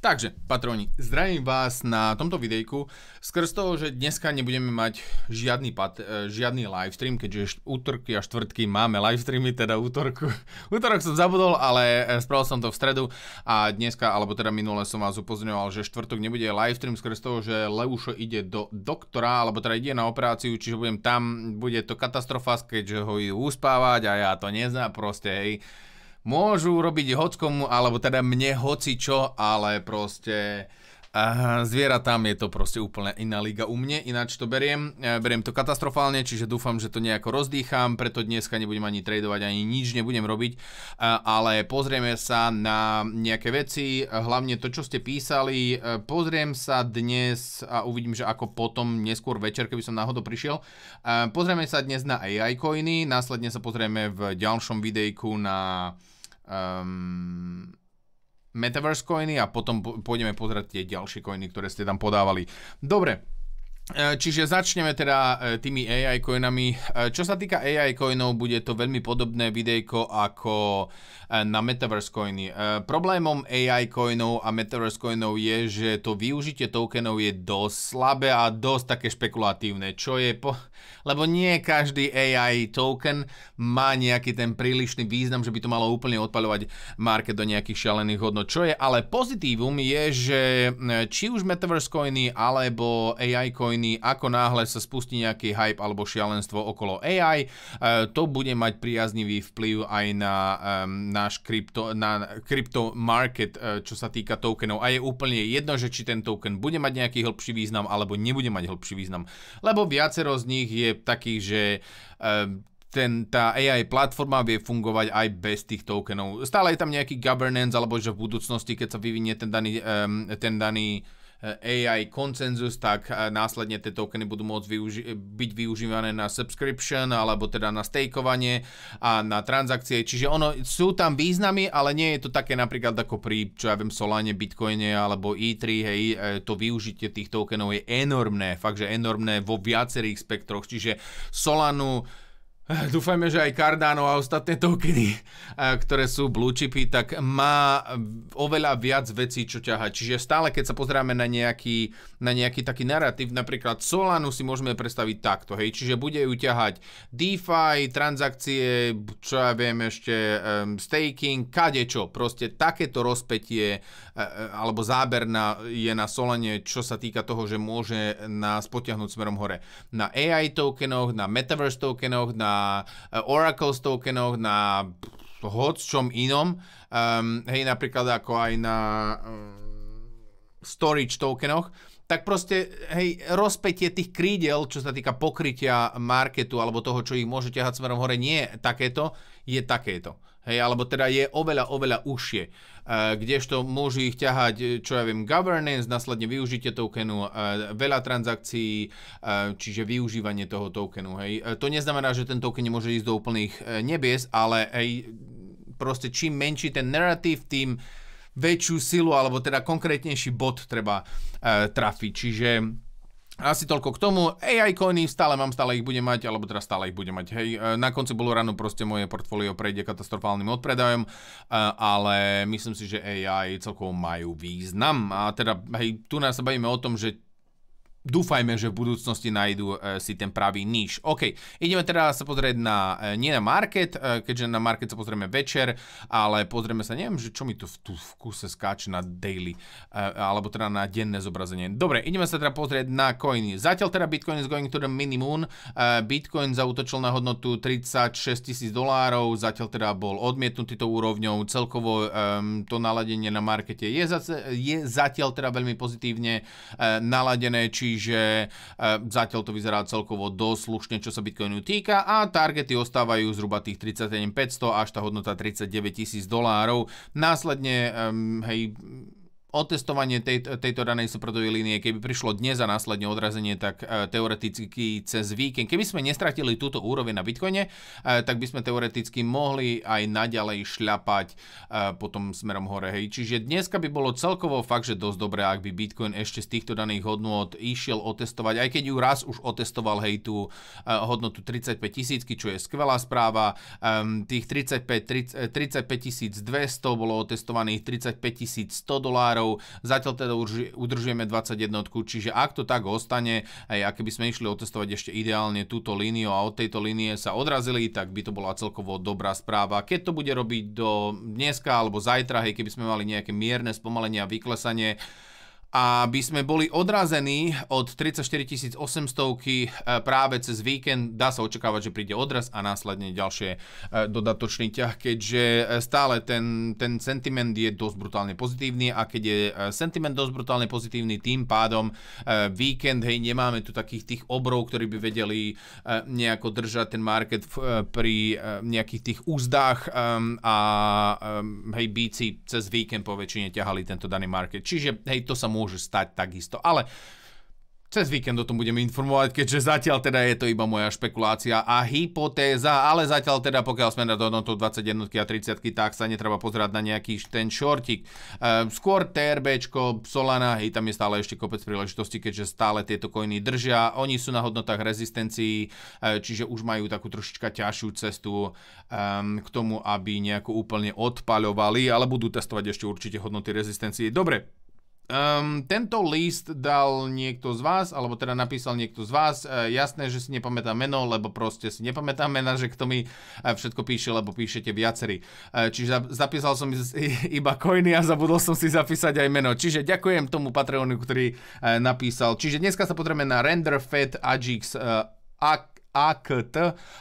Takže, patroni, zdravím vás na tomto videjku. Skrz toho, že dneska nebudeme mať žiadny, pat, e, žiadny livestream, keďže útorky a štvrtky máme livestreamy, teda útorku. Útorok som zabudol, ale e, spravil som to v stredu a dneska, alebo teda minule som vás upozorňoval, že štvrtok nebude livestream skrz toho, že Leušo ide do doktora, alebo teda ide na operáciu, čiže budem tam, bude to katastrofa, keďže ho idú uspávať a ja to neznám proste, hej môžu robiť hockomu, alebo teda mne hoci čo, ale proste Zviera tam je to proste úplne iná liga u mne, ináč to beriem, beriem to katastrofálne, čiže dúfam, že to nejako rozdýcham, preto dneska nebudem ani tradovať, ani nič nebudem robiť, ale pozrieme sa na nejaké veci, hlavne to, čo ste písali, e, pozriem sa dnes a uvidím, že ako potom, neskôr večer, keby som náhodou prišiel, e, pozrieme sa dnes na AI coiny, následne sa pozrieme v ďalšom videjku na um, Metaverse coiny a potom pôjdeme pozrieť tie ďalšie coiny, ktoré ste tam podávali. Dobre, E, čiže začneme teda e, tými AI coinami. E, čo sa týka AI coinov, bude to veľmi podobné videjko ako na Metaverse coiny. Problémom AI coinov a Metaverse coinov je, že to využitie tokenov je dosť slabé a dosť také špekulatívne, čo je po... Lebo nie každý AI token má nejaký ten prílišný význam, že by to malo úplne odpaľovať market do nejakých šialených hodnot. Čo je ale pozitívum je, že či už Metaverse coiny alebo AI coiny spokojní, ako náhle sa spustí nejaký hype alebo šialenstvo okolo AI, e, to bude mať priaznivý vplyv aj na náš krypto, na krypto market, e, čo sa týka tokenov. A je úplne jedno, že či ten token bude mať nejaký hĺbší význam alebo nebude mať hĺbší význam. Lebo viacero z nich je takých, že ten, tá AI platforma vie fungovať aj bez tých tokenov. Stále je tam nejaký governance, alebo že v budúcnosti, keď sa vyvinie ten daný, um, ten daný Eh, AI konsenzus, tak eh, následne tie tokeny budú môcť využi- byť využívané na subscription alebo teda na stakeovanie a na transakcie. Čiže ono, sú tam významy, ale nie je to také napríklad ako pri, čo ja viem, Solane, Bitcoine alebo E3, hej, eh, to využitie tých tokenov je enormné, fakt, že enormné vo viacerých spektroch. Čiže Solanu Dúfajme, že aj Cardano a ostatné tokeny, eh, ktoré sú blue chipy, tak má oveľa viac vecí, čo ťahať. Čiže stále, keď sa pozeráme na nejaký, na nejaký taký narratív, napríklad Solanu si môžeme predstaviť takto, hej, čiže bude ju ťahať DeFi, transakcie, čo ja viem ešte, um, staking, kadečo, proste takéto rozpetie uh, alebo záber na, je na Solane, čo sa týka toho, že môže nás potiahnuť smerom hore. Na AI tokenoch, na Metaverse tokenoch, na na eh, Oracle tokenoch, na hoc čom inom, um, hej, napríklad ako aj na um, storage tokenoch, tak proste, hej, rozpetie tých krídel, čo sa týka pokrytia marketu alebo toho, čo ich môže ťahať smerom hore, nie je takéto, je takéto. Hej, alebo teda je oveľa, oveľa užšie. E, kdežto môžu ich ťahať, čo ja viem, governance, následne využitie tokenu, e, veľa transakcií, e, čiže využívanie toho tokenu. Hej. E, to neznamená, že ten token nemôže ísť do úplných e, nebies, ale hej, proste čím menší ten narratív, tým väčšiu silu, alebo teda konkrétnejší bod treba e, trafiť. Čiže asi toľko k tomu. AI coiny stále mám, stále ich budem mať, alebo teraz stále ich budem mať. Hej, e, na konci bolo ráno proste moje portfólio prejde katastrofálnym odpredajom, e, ale myslím si, že AI celkovo majú význam. A teda, hej, tu nás sa bavíme o tom, že dúfajme, že v budúcnosti nájdu e, si ten pravý níž. OK, ideme teda sa pozrieť na, e, nie na market, e, keďže na market sa pozrieme večer, ale pozrieme sa, neviem, že čo mi to v, tu v kuse skáče na daily, alebo teda na denné zobrazenie. Dobre, ideme sa teda pozrieť na coiny. Zatiaľ teda Bitcoin is going to the minimum. Bitcoin zautočil na hodnotu 36 tisíc dolárov, zatiaľ teda bol odmietnutý tou úrovňou. Celkovo to naladenie na markete je, je zatiaľ teda veľmi pozitívne naladené, či čiže e, zatiaľ to vyzerá celkovo dosť slušne, čo sa Bitcoinu týka a targety ostávajú zhruba tých 37 500 až tá hodnota 39 000 dolárov. Následne, hej, otestovanie tej, tejto danej superdovej línie, keby prišlo dnes a následne odrazenie, tak e, teoreticky cez víkend, keby sme nestratili túto úroveň na Bitcoine, e, tak by sme teoreticky mohli aj naďalej šľapať e, potom smerom hore. Hej. Čiže dneska by bolo celkovo fakt, že dosť dobré, ak by Bitcoin ešte z týchto daných hodnôt išiel otestovať, aj keď ju raz už otestoval hej tú hodnotu 35 tisícky, čo je skvelá správa. Tých 35 tisíc 200 bolo otestovaných 35 tisíc 100 dolárov, dolárov, Zatiaľ teda udržujeme 21, čiže ak to tak ostane, aj ak by sme išli otestovať ešte ideálne túto líniu a od tejto línie sa odrazili, tak by to bola celkovo dobrá správa. Keď to bude robiť do dneska alebo zajtra, hej, keby sme mali nejaké mierne spomalenie a vyklesanie, aby sme boli odrazení od 34 800 e, práve cez víkend. Dá sa očakávať, že príde odraz a následne ďalšie e, dodatočný ťah, keďže e, stále ten, ten sentiment je dosť brutálne pozitívny a keď je sentiment dosť brutálne pozitívny, tým pádom víkend, hej, nemáme tu takých tých obrov, ktorí by vedeli nejako držať ten market pri nejakých tých úzdách a hej, bíci cez víkend po väčšine ťahali tento daný market. Čiže hej, to sa môže môže stať takisto. Ale cez víkend o tom budeme informovať, keďže zatiaľ teda je to iba moja špekulácia a hypotéza, ale zatiaľ teda pokiaľ sme na hodnotou 21 a 30, tak sa netreba pozerať na nejaký ten šortik. Ehm, skôr TRB, Solana, hej, tam je stále ešte kopec príležitosti, keďže stále tieto koiny držia. Oni sú na hodnotách rezistencií, e, čiže už majú takú trošička ťažšiu cestu e, k tomu, aby nejako úplne odpaľovali, ale budú testovať ešte určite hodnoty rezistencií. Dobre, Um, tento list dal niekto z vás, alebo teda napísal niekto z vás. E, jasné, že si nepamätám meno, lebo proste si nepamätám mena, že kto mi e, všetko píše, lebo píšete viacerí. E, čiže zapísal som iba coiny a zabudol som si zapísať aj meno. Čiže ďakujem tomu Patreonu, ktorý e, napísal. Čiže dneska sa potrebujeme na RenderFed, Fed, Ajix, e, AKT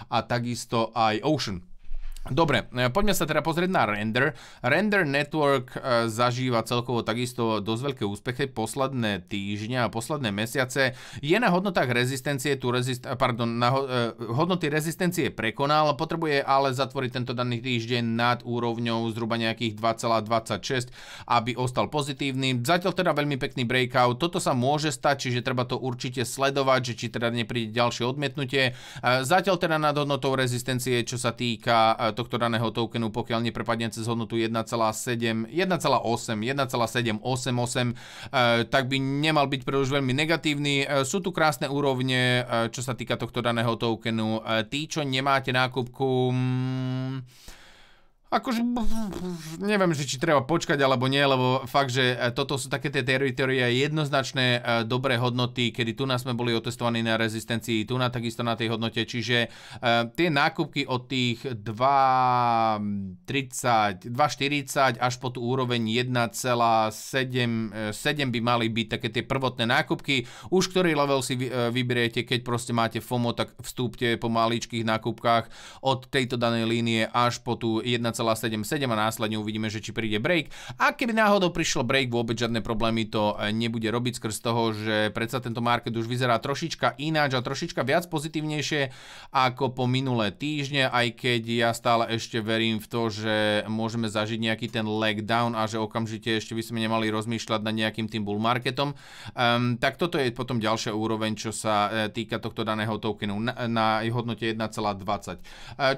a takisto aj Ocean. Dobre, e, poďme sa teda pozrieť na Render. Render Network e, zažíva celkovo takisto dosť veľké úspechy posledné týždňa a posledné mesiace. Je na hodnotách rezistencie, tu rezist, e, pardon, na hodnoty rezistencie prekonal, potrebuje ale zatvoriť tento daný týždeň nad úrovňou zhruba nejakých 2,26, aby ostal pozitívny. Zatiaľ teda veľmi pekný breakout. Toto sa môže stať, čiže treba to určite sledovať, že či teda nepríde ďalšie odmietnutie. Zatiaľ teda nad hodnotou rezistencie, čo sa týka tohto daného tokenu, pokiaľ neprepadne cez hodnotu 1,7, 1,8, eh, tak by nemal byť príliš veľmi negatívny. Eh, sú tu krásne úrovne, eh, čo sa týka tohto daného tokenu. Tí, čo nemáte nákupku... Mm, Akože, neviem, že či treba počkať alebo nie, lebo fakt, že e, toto sú také tie teritoria jednoznačné e, dobré hodnoty, kedy tu nás sme boli otestovaní na rezistencii, tu na takisto na tej hodnote, čiže e, tie nákupky od tých 2,30, 2,40 až po tú úroveň 1,7 by mali byť také tie prvotné nákupky. Už ktorý level si vyberiete, keď proste máte FOMO, tak vstúpte po maličkých nákupkách od tejto danej línie až po tú 1, 0,77 a následne uvidíme, že či príde break. A keby náhodou prišiel break, vôbec žiadne problémy to e, nebude robiť skrz toho, že predsa tento market už vyzerá trošička ináč a trošička viac pozitívnejšie ako po minulé týždne, aj keď ja stále ešte verím v to, že môžeme zažiť nejaký ten leg down a že okamžite ešte by sme nemali rozmýšľať nad nejakým tým bull marketom. Um, tak toto je potom ďalšia úroveň, čo sa e, týka tohto daného tokenu na, na hodnote 1,20. E,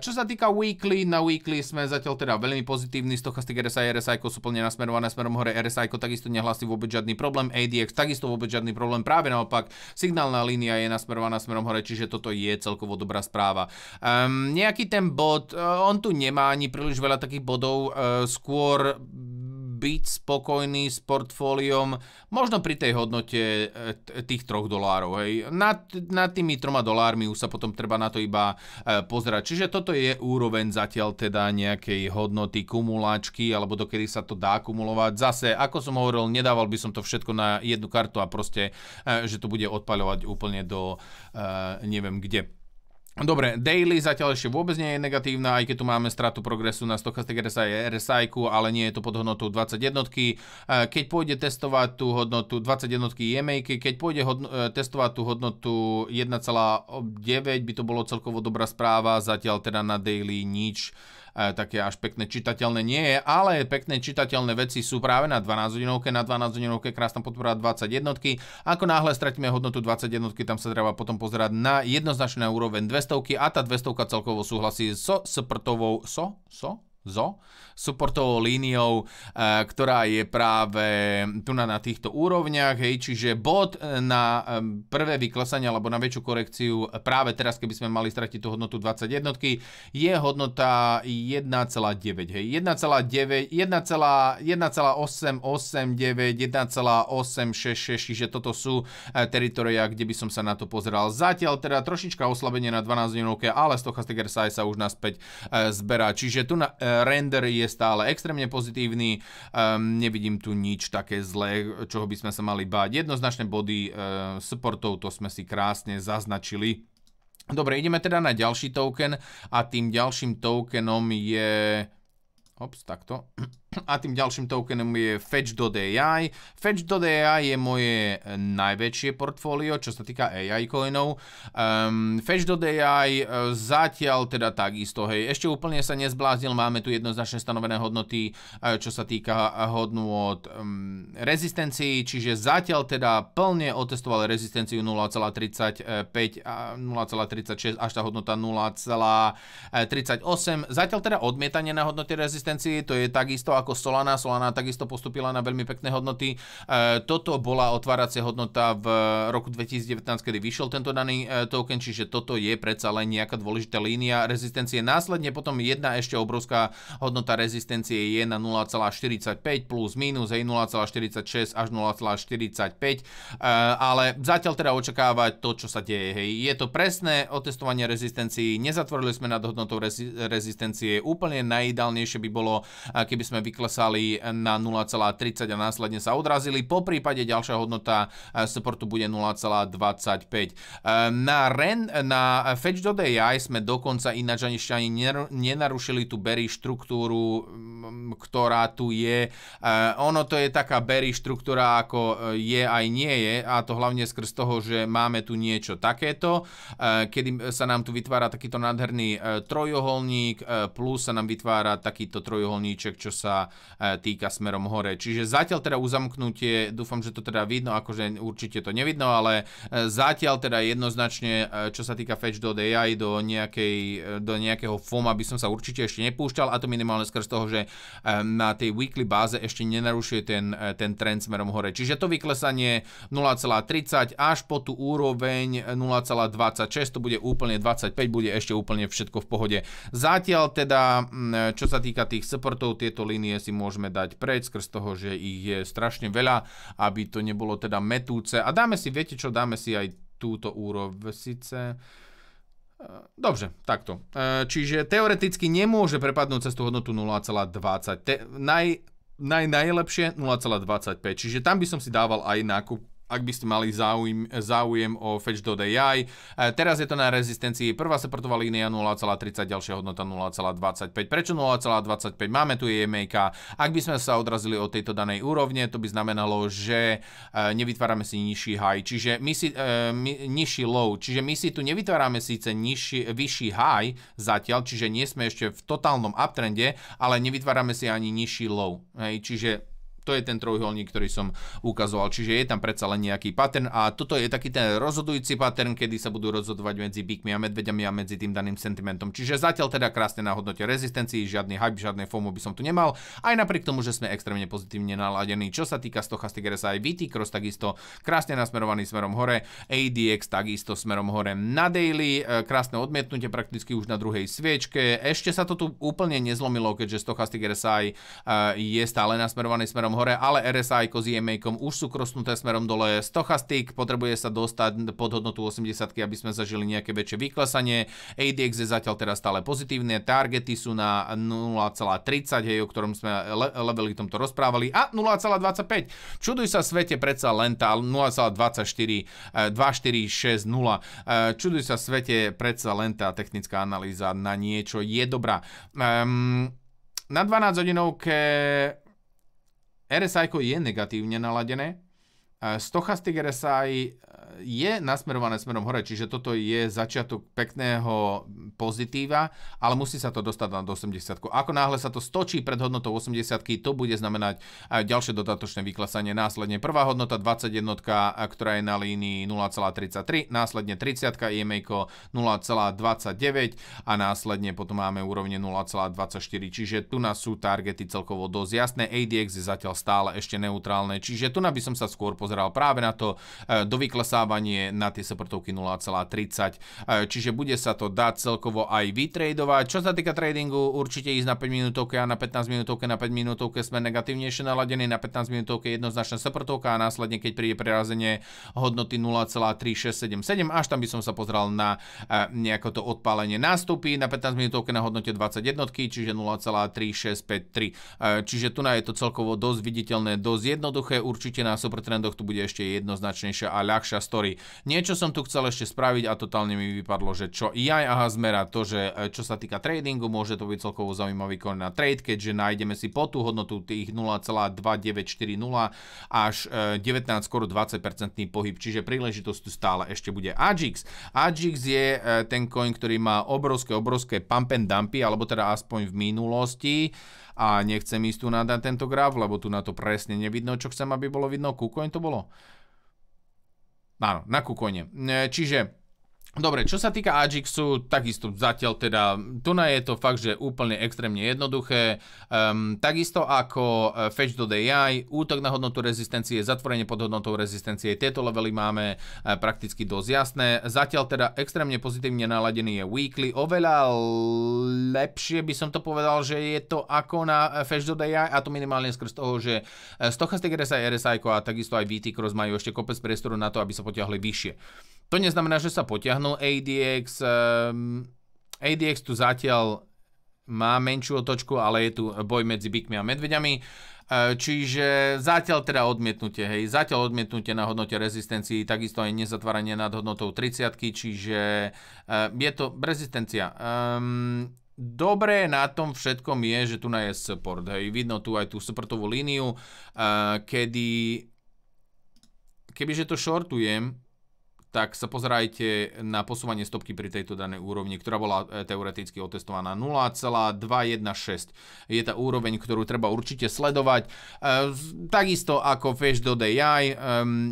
čo sa týka weekly, na weekly sme zatiaľ zatiaľ teda veľmi pozitívny, stochastik RSI, RSI sú plne nasmerované smerom hore, RSI takisto nehlasí vôbec žiadny problém, ADX takisto vôbec žiadny problém, práve naopak signálna línia je nasmerovaná smerom hore, čiže toto je celkovo dobrá správa. Um, nejaký ten bod, e, on tu nemá ani príliš veľa takých bodov, uh, skôr byť spokojný s portfóliom možno pri tej hodnote e, tých 3 dolárov. Hej. Nad, nad tými 3 dolármi už sa potom treba na to iba e, pozerať. Čiže toto je úroveň zatiaľ teda nejakej hodnoty kumuláčky, alebo dokedy sa to dá kumulovať. Zase, ako som hovoril, nedával by som to všetko na jednu kartu a proste, e, že to bude odpaľovať úplne do neviem kde. Dobre, daily zatiaľ ešte vôbec nie je negatívna, aj keď tu máme stratu progresu na Stochastic RSI, RSI ale nie je to pod hodnotou 21. E, keď pôjde testovať tú hodnotu 21 EMA, keď pôjde hodno, e, testovať tú hodnotu 1,9, by to bolo celkovo dobrá správa, zatiaľ teda na daily nič. E, také až pekné čitateľné nie je, ale pekné čitateľné veci sú práve na 12 hodinovke, na 12 hodinovke krásna podpora 21. Ako náhle stratíme hodnotu 21, tam sa treba potom pozerať na jednoznačné úroveň 200 a tá 200 celkovo súhlasí so sprtovou, so, so, zo supportovou líniou, e, ktorá je práve tu na, na týchto úrovniach, hej, čiže bod e, na e, prvé vyklesanie alebo na väčšiu korekciu práve teraz, keby sme mali stratiť tú hodnotu 21, je hodnota 1,9, hej, 1,9, 1,889, 1,866, čiže toto sú teritoria, kde by som sa na to pozeral. Zatiaľ teda trošička oslabenie na 12 dňovke, ale Stochastic RSI sa už naspäť zberá, čiže tu na render je stále extrémne pozitívny, ehm, nevidím tu nič také zlé, čoho by sme sa mali báť. Jednoznačné body eh, supportov, to sme si krásne zaznačili. Dobre, ideme teda na ďalší token a tým ďalším tokenom je... Ops, takto. a tým ďalším tokenom je Fetch.ai. Fetch.ai je moje eh, najväčšie portfólio, čo sa týka AI coinov. Um, ehm, Fetch.ai eh, zatiaľ teda takisto, hej, ešte úplne sa nezbláznil, máme tu jednoznačne stanovené hodnoty, eh, čo sa týka od um, ehm, rezistencií, čiže zatiaľ teda plne otestoval rezistenciu 0,35, 0,36 až tá hodnota 0,38. Zatiaľ teda odmietanie na hodnoty rezistencii, to je takisto ako Solana. Solana takisto postupila na veľmi pekné hodnoty. E, toto bola otváracia hodnota v roku 2019, kedy vyšiel tento daný e, token, čiže toto je predsa len nejaká dôležitá línia rezistencie. Následne potom jedna ešte obrovská hodnota rezistencie je na 0,45 plus minus, hej 0,46 až 0,45, e, ale zatiaľ teda očakávať to, čo sa deje. Hej. Je to presné otestovanie rezistencií, nezatvorili sme nad hodnotou rezistencie, úplne najideálnejšie by bolo, keby sme vyklesali na 0,30 a následne sa odrazili. Po prípade ďalšia hodnota eh, supportu bude 0,25. Eh, na, REN, na Fetch.ai sme dokonca ináč ani ešte ani nenarušili tú berry štruktúru, mm, ktorá tu je. Eh, ono to je taká berry štruktúra, ako je aj nie je a to hlavne skrz toho, že máme tu niečo takéto, kedy sa nám tu vytvára takýto nádherný trojuholník, plus sa nám vytvára takýto trojuholníček, čo sa E, týka smerom hore. Čiže zatiaľ teda uzamknutie, dúfam, že to teda vidno, akože určite to nevidno, ale e, zatiaľ teda jednoznačne, e, čo sa týka fetch do AI, do, nejakej, do nejakého FOMA by som sa určite ešte nepúšťal a to minimálne skrz toho, že na tej weekly báze ešte nenarušuje ten, ten trend smerom hore. Čiže to vyklesanie 0,30 až po tú úroveň 0,26, to bude úplne 25, bude ešte úplne všetko v pohode. Zatiaľ teda, čo sa týka tých supportov, tieto línie Únie si môžeme dať preč skrz toho, že ich je strašne veľa, aby to nebolo teda metúce. A dáme si, viete čo, dáme si aj túto úrov. síce. Dobre, takto. E, čiže teoreticky nemôže prepadnúť cez tú hodnotu 0,20. Te, naj, naj, najlepšie 0,25. Čiže tam by som si dával aj nákup ak by ste mali záujem, záujem o fetch.ai. E, teraz je to na rezistencii. Prvá supportová línia 0,30, ďalšia hodnota 0,25. Prečo 0,25? Máme tu EMAK. Ak by sme sa odrazili od tejto danej úrovne, to by znamenalo, že e, nevytvárame si nižší high, čiže my si, e, my, nižší low, čiže my si tu nevytvárame síce nižší, vyšší high zatiaľ, čiže nie sme ešte v totálnom uptrende, ale nevytvárame si ani nižší low. Hej, čiže to je ten trojuholník, ktorý som ukazoval. Čiže je tam predsa len nejaký pattern a toto je taký ten rozhodujúci pattern, kedy sa budú rozhodovať medzi bíkmi a medveďami a medzi tým daným sentimentom. Čiže zatiaľ teda krásne na hodnote rezistencii, žiadny hype, žiadne FOMO by som tu nemal, aj napriek tomu, že sme extrémne pozitívne naladení. Čo sa týka Stochastic RSI, VT Cross takisto krásne nasmerovaný smerom hore, ADX takisto smerom hore na daily, e, krásne odmietnutie prakticky už na druhej sviečke. Ešte sa to tu úplne nezlomilo, keďže Stochastic RSI e, je stále nasmerovaný smerom smerom hore, ale RSI s EMA už sú krosnuté smerom dole. Stochastic potrebuje sa dostať pod hodnotu 80, aby sme zažili nejaké väčšie vyklesanie. ADX je zatiaľ teraz stále pozitívne, targety sú na 0,30, hej, o ktorom sme le leveli tomto rozprávali, a 0,25. Čuduj sa svete, predsa len tá 0,24, 2460. Eh, eh, čuduj sa svete, predsa len tá technická analýza na niečo je dobrá. Um, na 12 hodinovke RSI je negatívne naladené, e, Stochastic RSI je nasmerované smerom hore, čiže toto je začiatok pekného pozitíva, ale musí sa to dostať na 80. Ako náhle sa to stočí pred hodnotou 80, to bude znamenať ďalšie dodatočné vyklesanie. Následne prvá hodnota 21, ktorá je na línii 0,33, následne 30, IMA 0,29 a následne potom máme úrovne 0,24, čiže tu nás sú targety celkovo dosť jasné. ADX je zatiaľ stále ešte neutrálne, čiže tu na by som sa skôr pozeral práve na to e, do vyklesania klesávanie na tie spretovky 0,30. E, čiže bude sa to dať celkovo aj vytradovať. Čo sa týka tradingu, určite ísť na 5 minútovke a na 15 minútovke, na 5 minútovke sme negatívnejšie naladení, na 15 minútovke jednoznačná spretovka a následne, keď príde prerazenie hodnoty 0,3677, až tam by som sa pozrel na e, nejako to odpálenie nástupy, na 15 minútovke na hodnote 21, čiže 0,3653. E, čiže tu na je to celkovo dosť viditeľné, dosť jednoduché, určite na supertrendoch tu bude ešte jednoznačnejšia a ľahšia story. Niečo som tu chcel ešte spraviť a totálne mi vypadlo, že čo aj aha zmera to, že e, čo sa týka tradingu, môže to byť celkovo zaujímavý kon na trade, keďže nájdeme si po tú hodnotu tých 0,2940 až 19 e, skoro 20% pohyb, čiže príležitosť tu stále ešte bude Ajix. Ajix je e, ten coin, ktorý má obrovské, obrovské pump and dumpy, alebo teda aspoň v minulosti a nechcem ísť tu nadať tento graf, lebo tu na to presne nevidno, čo chcem, aby bolo vidno. KuCoin to bolo? Áno, na kúkonie. E, čiže Dobre, čo sa týka Ajixu, takisto zatiaľ teda, tu je to fakt, že úplne extrémne jednoduché. Um, takisto ako e, fetch do DI, útok na hodnotu rezistencie, zatvorenie pod hodnotou rezistencie, tieto levely máme uh, prakticky dosť jasné. Zatiaľ teda extrémne pozitívne naladený je weekly, oveľa lepšie by som to povedal, že je to ako na e, fetch do DI a to minimálne skrz toho, že stochastic RSI, RSI a takisto aj VT Cross majú ešte kopec priestoru na to, aby sa potiahli vyššie. To neznamená, že sa potiahnul ADX. Ehm, ADX tu zatiaľ má menšiu otočku, ale je tu boj medzi bykmi a medveďami. E, čiže zatiaľ teda odmietnutie, hej, zatiaľ odmietnutie na hodnote rezistencii, takisto aj nezatváranie nad hodnotou 30, čiže e, je to rezistencia. Ehm, dobré na tom všetkom je, že tu na je support, hej, vidno tu aj tú supportovú líniu, e, kedy, kebyže to shortujem, tak sa pozerajte na posúvanie stopky pri tejto danej úrovni, ktorá bola e, teoreticky otestovaná 0,216. Je tá úroveň, ktorú treba určite sledovať. E, takisto ako Fish do DI,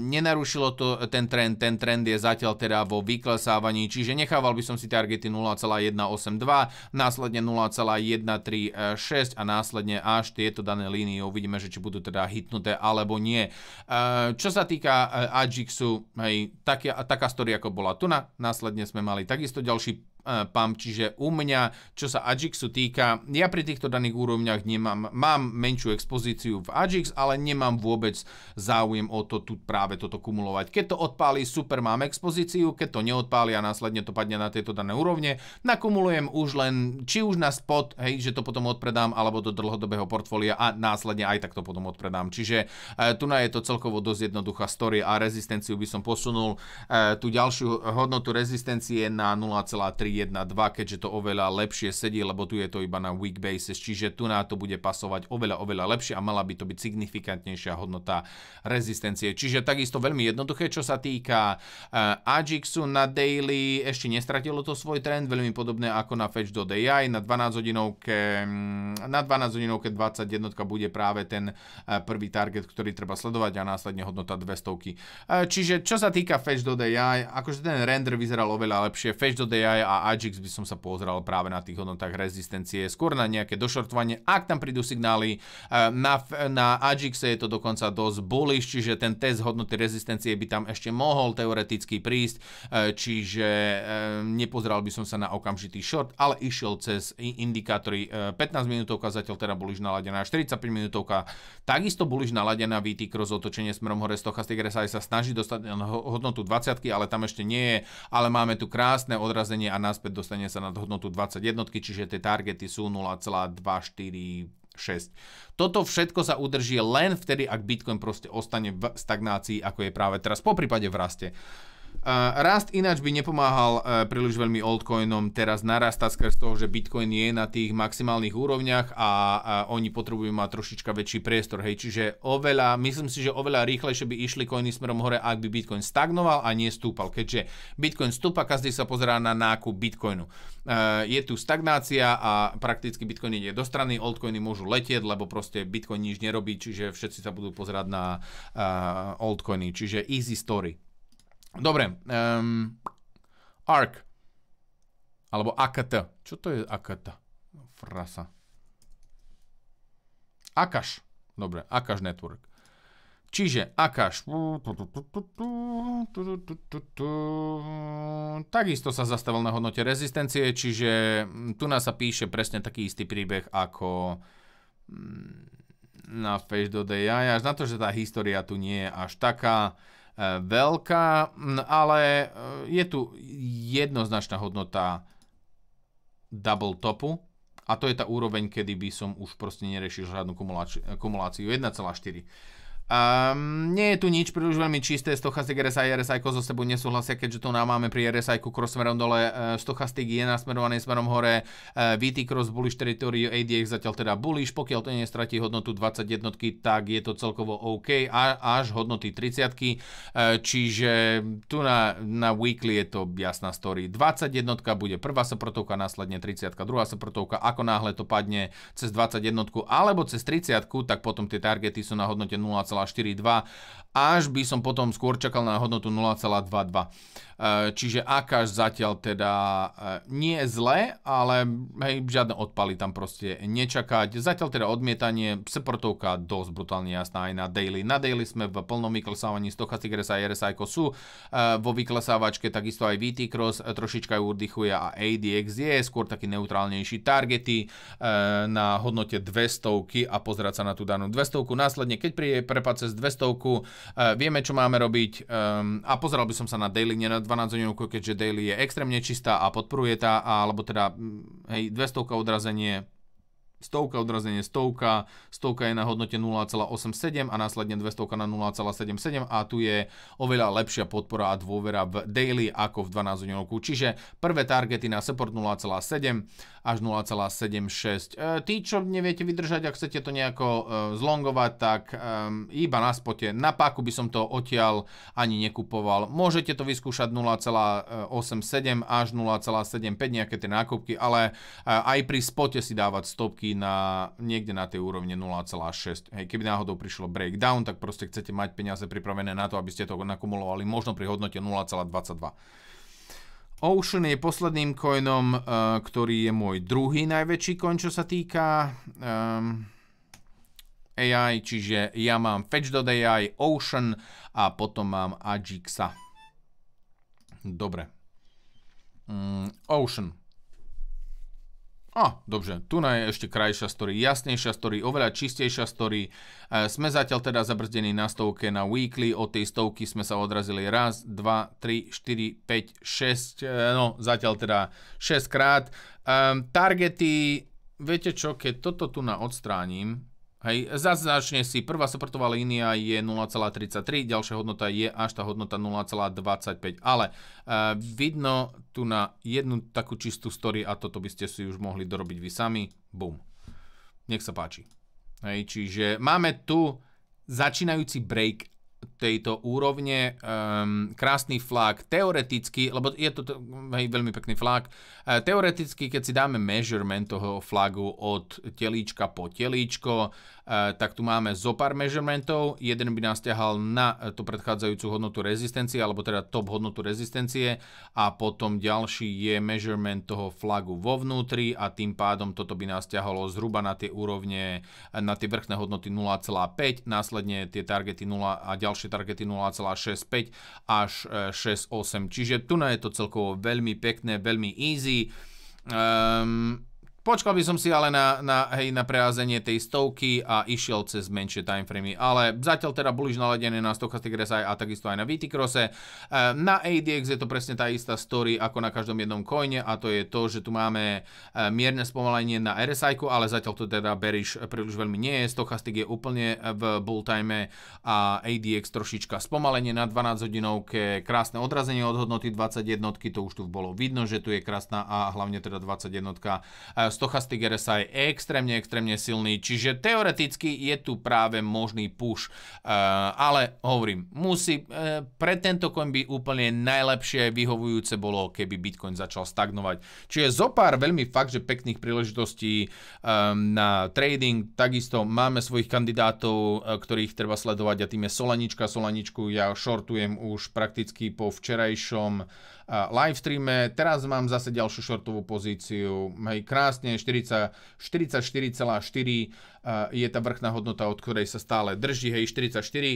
nenarušilo to ten trend, ten trend je zatiaľ teda vo vyklesávaní, čiže nechával by som si targety 0,182, následne 0,136 a následne až tieto dané línie uvidíme, že či budú teda hitnuté alebo nie. E, čo sa týka Ajixu, hej, tak, taká story, ako bola tu. Následne sme mali takisto ďalší E, pump, čiže u mňa, čo sa Ajixu týka, ja pri týchto daných úrovniach nemám, mám menšiu expozíciu v Ajix, ale nemám vôbec záujem o to tu práve toto kumulovať. Keď to odpálí, super, mám expozíciu, keď to neodpálí a následne to padne na tieto dané úrovne, nakumulujem už len, či už na spot, hej, že to potom odpredám, alebo do dlhodobého portfólia a následne aj tak to potom odpredám. Čiže e, tu je to celkovo dosť jednoduchá story a rezistenciu by som posunul e, tú ďalšiu hodnotu rezistencie na 0,3 1-2, keďže to oveľa lepšie sedí, lebo tu je to iba na weak basis, čiže tu na to bude pasovať oveľa, oveľa lepšie a mala by to byť signifikantnejšia hodnota rezistencie. Čiže takisto veľmi jednoduché, čo sa týka eh, Ajixu na daily, ešte nestratilo to svoj trend, veľmi podobné ako na Fetch do DI, na 12 hodinovke, mm, na 12 hodinovke 21 bude práve ten eh, prvý target, ktorý treba sledovať a následne hodnota 200. Eh, čiže čo sa týka Fetch do DI, akože ten render vyzeral oveľa lepšie, Fetch do DI a a IGX by som sa pozrel práve na tých hodnotách rezistencie, skôr na nejaké došortovanie, ak tam prídu signály. E, na, na IGX je to dokonca dosť bullish, čiže ten test hodnoty rezistencie by tam ešte mohol teoreticky prísť, e, čiže e, nepozeral by som sa na okamžitý short, ale išiel cez indikátory 15 minútovka, zatiaľ teda bullish naladená 45 minútovka, takisto bullish naladená VT cross otočenie smerom hore stochastik RSI sa snaží dostať hodnotu 20, ale tam ešte nie je, ale máme tu krásne odrazenie a na naspäť, dostane sa nad hodnotu 21, čiže tie targety sú 0,246. Toto všetko sa udrží len vtedy, ak Bitcoin proste ostane v stagnácii, ako je práve teraz, po prípade v raste rast ináč by nepomáhal e, príliš veľmi altcoinom teraz narastať skres toho, že Bitcoin je na tých maximálnych úrovniach a, oni potrebujú mať trošička väčší priestor. Hej, čiže oveľa, myslím si, že oveľa rýchlejšie by išli coiny smerom hore, ak by Bitcoin stagnoval a nestúpal. Keďže Bitcoin stúpa, každý sa pozerá na nákup Bitcoinu. E, je tu stagnácia a prakticky Bitcoin ide do strany, altcoiny môžu letieť, lebo proste Bitcoin nič nerobí, čiže všetci sa budú pozerať na e, altcoiny. Čiže easy story. Dobre. Um, ARK. Alebo AKT. Čo to je AKT? Frasa. Akaš. Dobre, Akaš Network. Čiže Akaš. Takisto sa zastavil na hodnote rezistencie, čiže mm, tu nás sa píše presne taký istý príbeh ako mm, na Face do Day. Až na to, že tá história tu nie je až taká. E, veľká, ale e, je tu jednoznačná hodnota double topu a to je tá úroveň, kedy by som už proste nerešil žiadnu kumuláciu 1,4. Um, nie je tu nič príliš veľmi čisté, stochastik RSI a RSI so sebou nesúhlasia, keďže to nám máme pri RSI cross smerom dole, e, stochastik je nasmerovaný smerom hore, e, VT cross bullish teritoriu ADX zatiaľ teda bullish, pokiaľ to nestratí hodnotu 20 jednotky, tak je to celkovo OK, až hodnoty 30, e, čiže tu na, na weekly je to jasná story. jednotka, bude prvá soprotovka, následne 30, druhá soprotovka, ako náhle to padne cez 20 jednotku alebo cez 30, tak potom tie targety sú na hodnote 0, 0,42 až by som potom skôr čakal na hodnotu 0,22. E, čiže Akaš zatiaľ teda e, nie je zle, ale hej, žiadne odpaly tam proste nečakať. Zatiaľ teda odmietanie, seportovka dosť brutálne jasná aj na daily. Na daily sme v plnom vyklesávaní Stochastic RSI, RSI sú e, vo vyklesávačke, takisto aj VT Cross trošička ju urdychuje a ADX je skôr taký neutrálnejší targety na hodnote 200 a pozerať sa na tú danú 200. Následne, keď príde chápať cez 200, e, vieme, čo máme robiť e, a pozeral by som sa na daily, nie na 12 hodinovku, keďže daily je extrémne čistá a podporuje tá, alebo teda hej, 200 odrazenie, stovka odrazenie stovka, stovka je na hodnote 0,87 a následne 200 na 0,77 a tu je oveľa lepšia podpora a dôvera v daily ako v 12 hodinovku. Čiže prvé targety na support 0,7 až 0,76. E, tí, čo neviete vydržať, ak chcete to nejako e, zlongovať, tak e, iba na spote. Na páku by som to odtiaľ ani nekupoval. Môžete to vyskúšať 0,87 až 0,75 nejaké tie nákupky, ale aj pri spote si dávať stopky na, niekde na tej úrovne 0,6. Hej, keby náhodou prišlo breakdown, tak proste chcete mať peniaze pripravené na to, aby ste to nakumulovali možno pri hodnote 0,22. Ocean je posledným coinom, uh, ktorý je môj druhý najväčší coin, čo sa týka um, ehm, AI, čiže ja mám Fetch.ai, Ocean a potom mám Ajixa. Dobre. Um, Ocean. A, dobre, tu je ešte krajšia story, jasnejšia story, oveľa čistejšia story. E, sme zatiaľ teda zabrzdení na stovke na weekly, od tej stovky sme sa odrazili raz, dva, tri, štyri, 5, 6, e, no zatiaľ teda 6 krát. E, targety, viete čo, keď toto tu na odstránim, Hej, zaznačne si, prvá supportová línia je 0,33, ďalšia hodnota je až tá hodnota 0,25, ale uh, vidno tu na jednu takú čistú story a toto by ste si už mohli dorobiť vy sami, bum. Nech sa páči. Hej, čiže máme tu začínajúci break tejto úrovne. Um, krásny flak, teoreticky, lebo je to hej, veľmi pekný flak. Uh, teoreticky, keď si dáme measurement toho flagu od telíčka po telíčko, uh, e, tak tu máme zo pár measurementov. Jeden by nás ťahal na tú predchádzajúcu hodnotu rezistencie, alebo teda top hodnotu rezistencie a potom ďalší je measurement toho flagu vo vnútri a tým pádom toto by nás ťahalo zhruba na tie úrovne, na tie vrchné hodnoty 0,5, následne tie targety 0 a ďalšie targety 0,65 až 6,8. Eh, Čiže tu je to celkovo veľmi pekné, veľmi easy. Um, Počkal by som si ale na, na, hej, na prerazenie tej stovky a išiel cez menšie timeframy, ale zatiaľ teda boli naladené na Stochastic RSI a takisto aj na Crosse. E, na ADX je to presne tá istá story ako na každom jednom coine a to je to, že tu máme e, mierne spomalenie na RSI, ale zatiaľ to teda beriš príliš veľmi nie je. Stochastic je úplne v bull time a ADX trošička spomalenie na 12 hodinovke, krásne odrazenie od hodnoty 21, to už tu bolo vidno, že tu je krásna a hlavne teda 21 z e, Stochastic RSI je extrémne, extrémne silný, čiže teoreticky je tu práve možný push. E, ale hovorím, musí, e, pre tento coin by úplne najlepšie vyhovujúce bolo, keby Bitcoin začal stagnovať. Čiže zopár veľmi fakt, že pekných príležitostí e, na trading, takisto máme svojich kandidátov, ktorých treba sledovať a tým je Solanička. Solaničku ja shortujem už prakticky po včerajšom livestreame. Teraz mám zase ďalšiu shortovú pozíciu. Hej, krásne vlastne 44,4 eh, je tá vrchná hodnota, od ktorej sa stále drží, hej, 44,4 eh,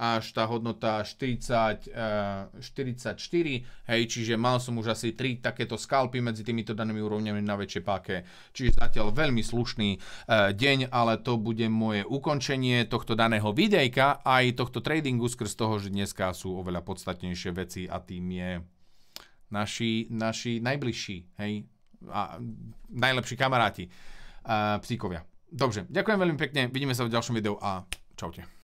až tá hodnota 40, 44, eh, hej, čiže mal som už asi 3 takéto skalpy medzi týmito danými úrovňami na väčšej páke, čiže zatiaľ veľmi slušný deň, ale to bude moje ukončenie tohto daného videjka aj tohto tradingu skrz toho, že dneska sú oveľa podstatnejšie veci a tým je naši, naši najbližší, hej, a najlepší kamaráti, uh, psíkovia. Dobre, ďakujem veľmi pekne, vidíme sa v ďalšom videu a čaute.